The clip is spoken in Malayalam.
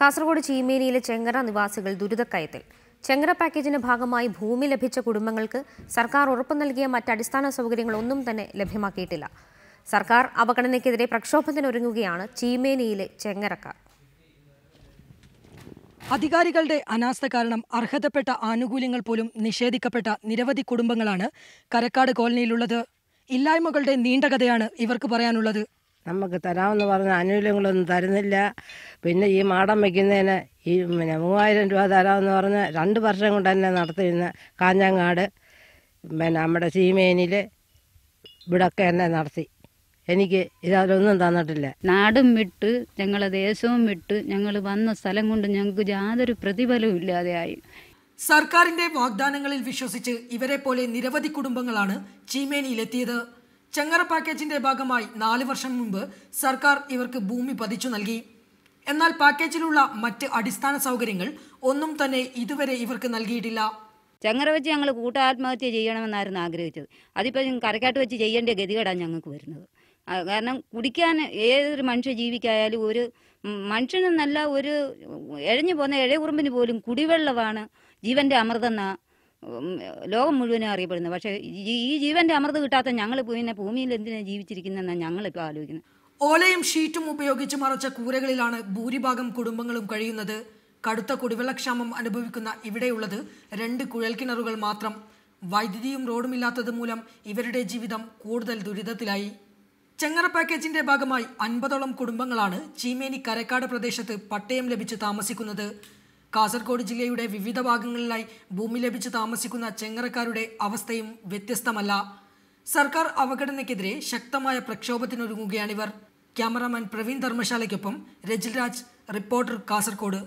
കാസർഗോഡ് ചീമേനിയിലെ ചെങ്ങറ നിവാസികൾ ദുരിതക്കയത്തിൽ ചെങ്ങറ പാക്കേജിന്റെ ഭാഗമായി ഭൂമി ലഭിച്ച കുടുംബങ്ങൾക്ക് സർക്കാർ ഉറപ്പു നൽകിയ മറ്റ് അടിസ്ഥാന സൗകര്യങ്ങളൊന്നും തന്നെ ലഭ്യമാക്കിയിട്ടില്ല സർക്കാർ അവഗണനയ്ക്കെതിരെ പ്രക്ഷോഭത്തിനൊരുങ്ങുകയാണ് ചീമേനിയിലെ ചെങ്ങറക്കാർ അധികാരികളുടെ അനാസ്ഥ കാരണം അർഹതപ്പെട്ട ആനുകൂല്യങ്ങൾ പോലും നിഷേധിക്കപ്പെട്ട നിരവധി കുടുംബങ്ങളാണ് കരക്കാട് കോളനിയിലുള്ളത് ഇല്ലായ്മകളുടെ നീണ്ട കഥയാണ് ഇവർക്ക് പറയാനുള്ളത് നമുക്ക് തരാമെന്ന് പറഞ്ഞ ആനുകൂല്യങ്ങളൊന്നും തരുന്നില്ല പിന്നെ ഈ മാടം വയ്ക്കുന്നതിന് ഈ പിന്നെ മൂവായിരം രൂപ തരാമെന്ന് പറഞ്ഞ് രണ്ട് വർഷം കൊണ്ട് തന്നെ നടത്തിയിരുന്ന കാഞ്ഞങ്ങാട് പിന്നെ നമ്മുടെ സീമേനിൽ ഇവിടൊക്കെ എന്നെ നടത്തി എനിക്ക് ഇതൊന്നും തന്നിട്ടില്ല നാടും വിട്ട് ഞങ്ങളെ ദേശവും വിട്ട് ഞങ്ങൾ വന്ന സ്ഥലം കൊണ്ട് ഞങ്ങൾക്ക് യാതൊരു പ്രതിഫലവും ഇല്ലാതെയായി സർക്കാരിന്റെ വാഗ്ദാനങ്ങളിൽ വിശ്വസിച്ച് ഇവരെ പോലെ നിരവധി കുടുംബങ്ങളാണ് ചീമേനിയിലെത്തിയത് ചെങ്ങറ പാക്കേജിന്റെ ഭാഗമായി നാല് വർഷം മുമ്പ് സർക്കാർ ഇവർക്ക് ഭൂമി പതിച്ചു നൽകി എന്നാൽ പാക്കേജിലുള്ള മറ്റ് അടിസ്ഥാന സൗകര്യങ്ങൾ ഒന്നും തന്നെ ഇതുവരെ ഇവർക്ക് നൽകിയിട്ടില്ല ചങ്ങര വെച്ച് ഞങ്ങൾ കൂട്ടാത്മഹത്യ ചെയ്യണമെന്നായിരുന്നു ആഗ്രഹിച്ചത് അതിപ്പോൾ കരക്കാട്ട് വെച്ച് ചെയ്യേണ്ട ഗതികേടാണ് ഞങ്ങൾക്ക് വരുന്നത് കാരണം കുടിക്കാൻ ഏതൊരു മനുഷ്യ ജീവിക്കായാലും ഒരു മനുഷ്യനെന്നല്ല ഒരു എഴഞ്ഞു പോകുന്ന ഇഴയുറുമ്പിന് പോലും കുടിവെള്ളമാണ് ജീവന്റെ അമൃതെന്നാണ് ലോകം മുഴുവനും അറിയപ്പെടുന്നത് പക്ഷേ ഈ ജീവന്റെ അമൃത് കിട്ടാത്ത ഞങ്ങൾ പിന്നെ ഭൂമിയിൽ എന്തിനാണ് ജീവിച്ചിരിക്കുന്നതെന്നാണ് ഞങ്ങളിപ്പോൾ ആലോചിക്കുന്നത് ഓലയും ഷീറ്റും ഉപയോഗിച്ച് മറച്ച കൂരകളിലാണ് ഭൂരിഭാഗം കുടുംബങ്ങളും കഴിയുന്നത് കടുത്ത കുടിവെള്ളക്ഷാമം അനുഭവിക്കുന്ന ഇവിടെയുള്ളത് രണ്ട് കുഴൽക്കിണറുകൾ മാത്രം വൈദ്യുതിയും ഇല്ലാത്തത് മൂലം ഇവരുടെ ജീവിതം കൂടുതൽ ദുരിതത്തിലായി ചെങ്ങറ പാക്കേജിന്റെ ഭാഗമായി അൻപതോളം കുടുംബങ്ങളാണ് ചീമേനി കരക്കാട് പ്രദേശത്ത് പട്ടയം ലഭിച്ച് താമസിക്കുന്നത് കാസർഗോഡ് ജില്ലയുടെ വിവിധ ഭാഗങ്ങളിലായി ഭൂമി ലഭിച്ച് താമസിക്കുന്ന ചെങ്ങറക്കാരുടെ അവസ്ഥയും വ്യത്യസ്തമല്ല സർക്കാർ അവഗണനയ്ക്കെതിരെ ശക്തമായ പ്രക്ഷോഭത്തിനൊരുങ്ങുകയാണിവർ ക്യാമറാമാൻ പ്രവീൺ ധർമ്മശാലയ്ക്കൊപ്പം രജിൽരാജ് റിപ്പോർട്ടർ കാസർഗോഡ്